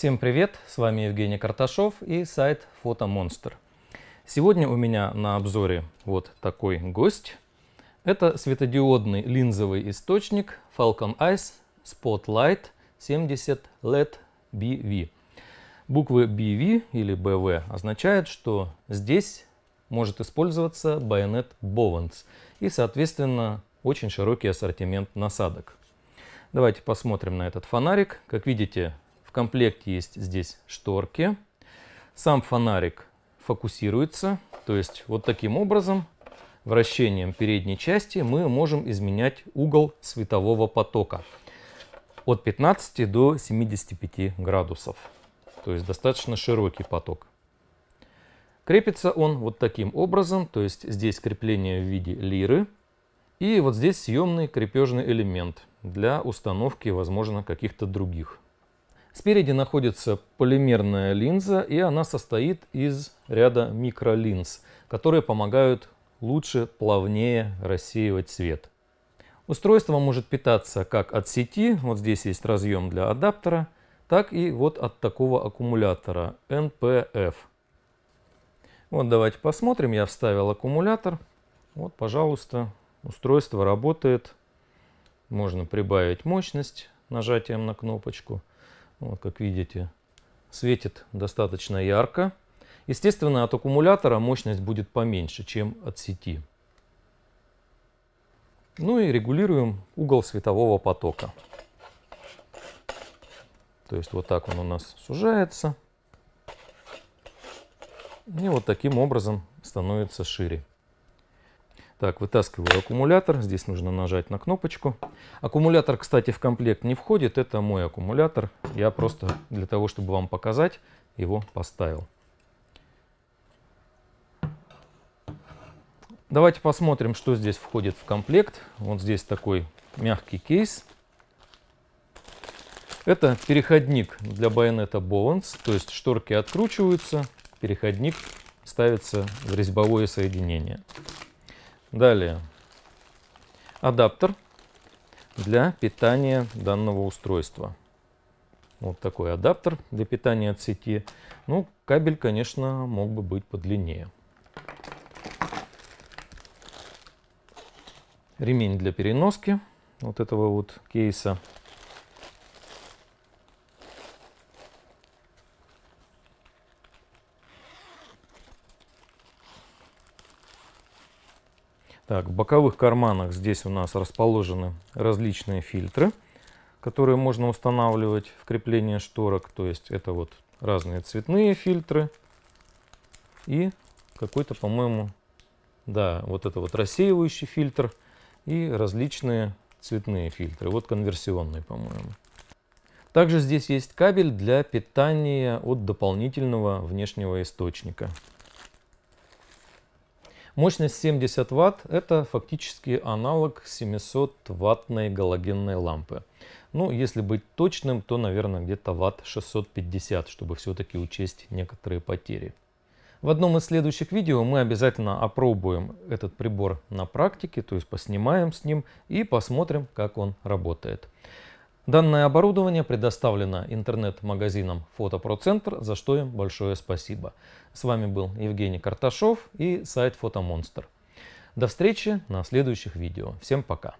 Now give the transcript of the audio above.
Всем привет, с вами Евгений Карташов и сайт Фотомонстр. Сегодня у меня на обзоре вот такой гость. Это светодиодный линзовый источник Falcon Eyes Spotlight 70 LED BV. Буквы BV или BV означают, что здесь может использоваться байонет Bowens и, соответственно, очень широкий ассортимент насадок. Давайте посмотрим на этот фонарик. Как видите, в комплекте есть здесь шторки. Сам фонарик фокусируется, то есть вот таким образом вращением передней части мы можем изменять угол светового потока от 15 до 75 градусов. То есть достаточно широкий поток. Крепится он вот таким образом, то есть здесь крепление в виде лиры. И вот здесь съемный крепежный элемент для установки, возможно, каких-то других Спереди находится полимерная линза, и она состоит из ряда микролинз, которые помогают лучше, плавнее рассеивать свет. Устройство может питаться как от сети, вот здесь есть разъем для адаптера, так и вот от такого аккумулятора NPF. Вот давайте посмотрим, я вставил аккумулятор. Вот, пожалуйста, устройство работает. Можно прибавить мощность нажатием на кнопочку. Вот, как видите, светит достаточно ярко. Естественно, от аккумулятора мощность будет поменьше, чем от сети. Ну и регулируем угол светового потока. То есть вот так он у нас сужается. И вот таким образом становится шире. Так, вытаскиваю аккумулятор. Здесь нужно нажать на кнопочку. Аккумулятор, кстати, в комплект не входит. Это мой аккумулятор. Я просто для того, чтобы вам показать, его поставил. Давайте посмотрим, что здесь входит в комплект. Вот здесь такой мягкий кейс. Это переходник для байонета Bowens, то есть шторки откручиваются, переходник ставится в резьбовое соединение. Далее. Адаптер для питания данного устройства. Вот такой адаптер для питания от сети. Ну, кабель, конечно, мог бы быть подлиннее. Ремень для переноски вот этого вот кейса. Так, в боковых карманах здесь у нас расположены различные фильтры, которые можно устанавливать в крепление шторок. То есть это вот разные цветные фильтры и какой-то, по-моему, да, вот это вот рассеивающий фильтр и различные цветные фильтры. Вот конверсионные, по-моему. Также здесь есть кабель для питания от дополнительного внешнего источника. Мощность 70 Вт – это фактически аналог 700-ваттной галогенной лампы. Ну, если быть точным, то, наверное, где-то ватт 650, чтобы все-таки учесть некоторые потери. В одном из следующих видео мы обязательно опробуем этот прибор на практике, то есть поснимаем с ним и посмотрим, как он работает. Данное оборудование предоставлено интернет-магазином «Фотопроцентр», за что им большое спасибо. С вами был Евгений Карташов и сайт «Фотомонстр». До встречи на следующих видео. Всем пока!